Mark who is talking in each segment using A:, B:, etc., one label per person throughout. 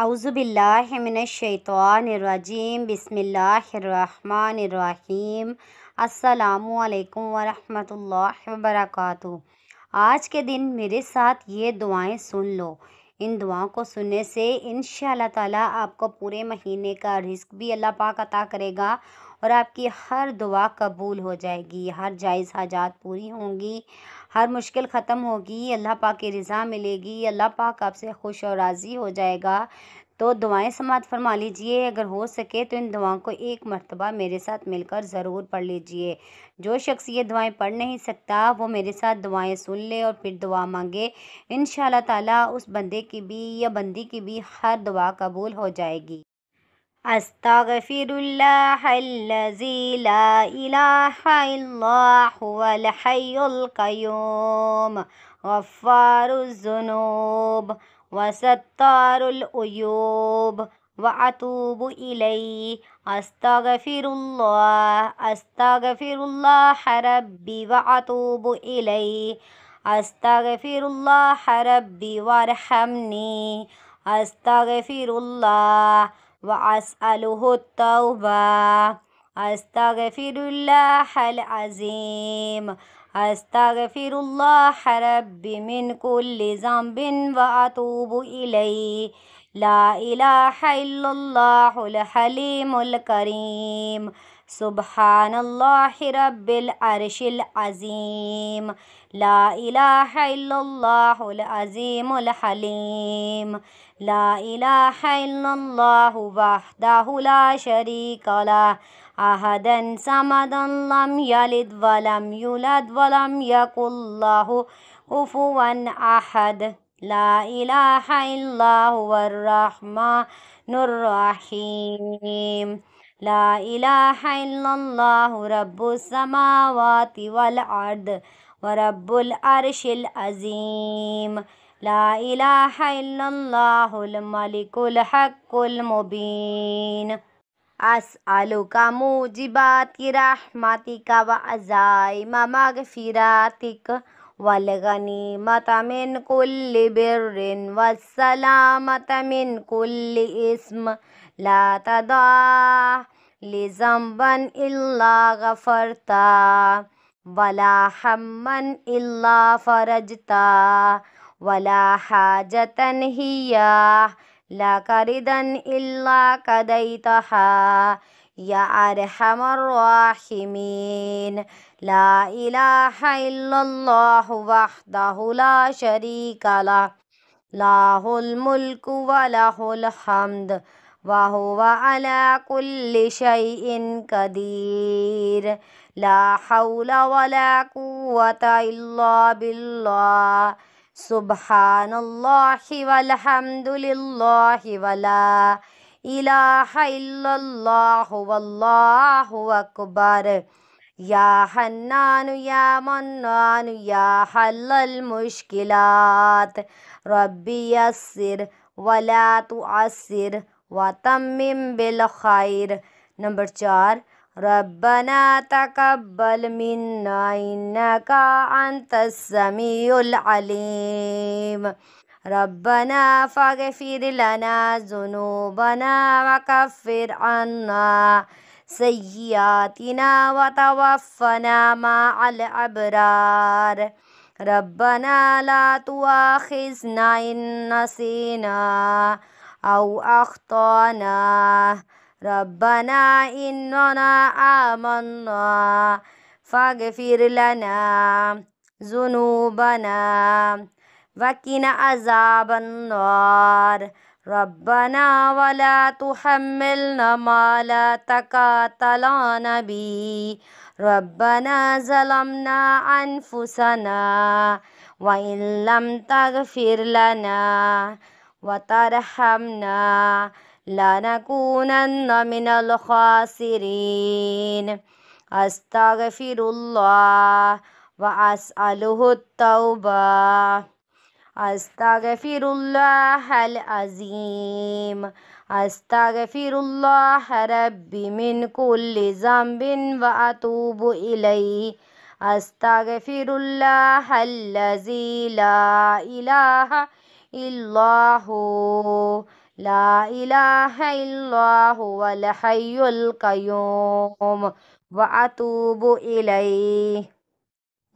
A: अउज़बिल्लिमिनशैतवानरजीम बसमीम अल्लाम वरहमतुल्लाहि वबरकatuh आज के दिन मेरे साथ ये दुआएं सुन लो इन दुआओं को सुनने से इन ताला आपको पूरे महीने का रिस्क भी अल्लाह पाक अता करेगा और आपकी हर दुआ कबूल हो जाएगी हर जायज़ हाजात पूरी होंगी हर मुश्किल ख़त्म होगी अल्लाह पाक की रज़ा मिलेगी अल्लाह पाक आपसे खुश और राज़ी हो जाएगा तो दुआएं समात फरमा लीजिए अगर हो सके तो इन दुआओं को एक मरतबा मेरे साथ मिलकर ज़रूर पढ़ लीजिए जो शख्स ये दुआएं पढ़ नहीं सकता वो मेरे साथ दुआएं सुन ले और फिर दुआ मांगे इन ताला उस बंदे की भी या बंदी की भी हर दुआ कबूल हो जाएगी أستغفر الله الذي لا إله إلا هو الحي القيوم غفار الذنوب وستار الأيوب وأتوب إليه أستغفر الله أستغفر الله ربي وأتوب إليه أستغفر الله ربي وارحمني أستغفر الله وأسأله التوبة أستغفر الله العظيم أستغفر الله ربي من كل ذنب وأتوب إليه لا إله إلا الله الحليم الكريم سبحان الله رب العرش العظيم لا إله إلا الله العظيم الحليم لا إله إلا الله وحده لا شريك له أحدا صمدا لم يلد ولم يولد ولم يكن له كفوا أحد لا إله إلا هو الرحمن الرحيم لا إله إلا الله رب السماوات والأرض ورب العرش العظيم لا إله إلا الله الملك الحق المبين أسألك موجبات رحمتك وعزائم مغفراتك والغنيمة من كل بر والسلامة من كل إثم لا تدع لذنبا إلا غفرتا ولا حما إلا فرجتا ولا حاجة هي لا كردا إلا كديتها يا أرحم الراحمين لا إله إلا الله وحده لا شريك له له الملك وله الحمد وهو على كل شيء قدير لا حول ولا قوة إلا بالله سبحان الله والحمد لله ولا إله إلا الله والله أكبر يا حنان يا منان يا حل المشكلات ربي يسر ولا تعسر وتمم بالخير نمبر 4 ربنا تقبل منا إنك أنت السميع العليم ربنا فاغفر لنا ذنوبنا وكفر عنا سيئاتنا وتوفنا مع الأبرار ربنا لا تؤاخذنا إن نسينا أو أخطأنا ربنا إننا آمنا فاغفر لنا ذنوبنا وقنا عذاب النار ربنا ولا تحملنا ما لا طاقة به ربنا ظلمنا أنفسنا وإن لم تغفر لنا وترحمنا لنكونن من الخاسرين أستغفر الله وأسأله التوبة أستغفر الله العظيم أستغفر الله ربي من كل ذنب وأتوب إليه أستغفر الله الذي لا إله إلا هو لا إله إلا هو الحي القيوم وأتوب إليه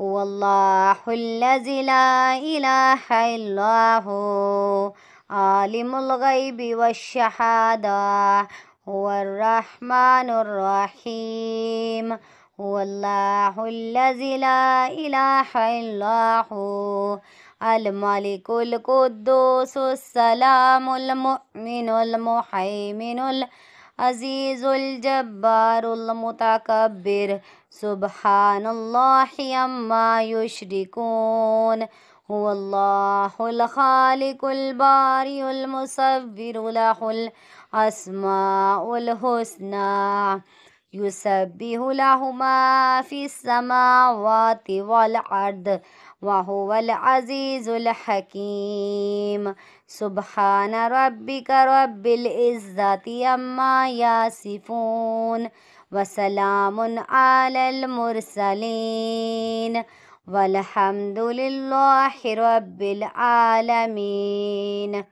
A: هو الله الذي لا إله إلا هو عالم الغيب والشهادة هو الرحمن الرحيم هو الله الذي لا إله إلا هو الملك القدوس السلام المؤمن المهيمن العزيز الجبار المتكبر سبحان الله عما يشركون هو الله الخالق الباري المصور له الأسماء الحسنى يسبح له ما في السماوات والأرض وهو العزيز الحكيم سبحان ربك رب العزة عما يصفون وسلام على المرسلين والحمد لله رب العالمين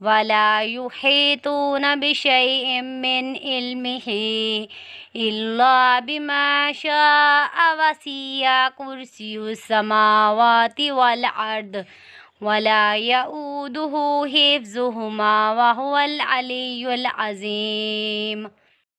A: ولا يحيطون بشيء من علمه إلا بما شاء وسيع كرسي السماوات والأرض ولا يؤوده حفظهما وهو العلي العظيم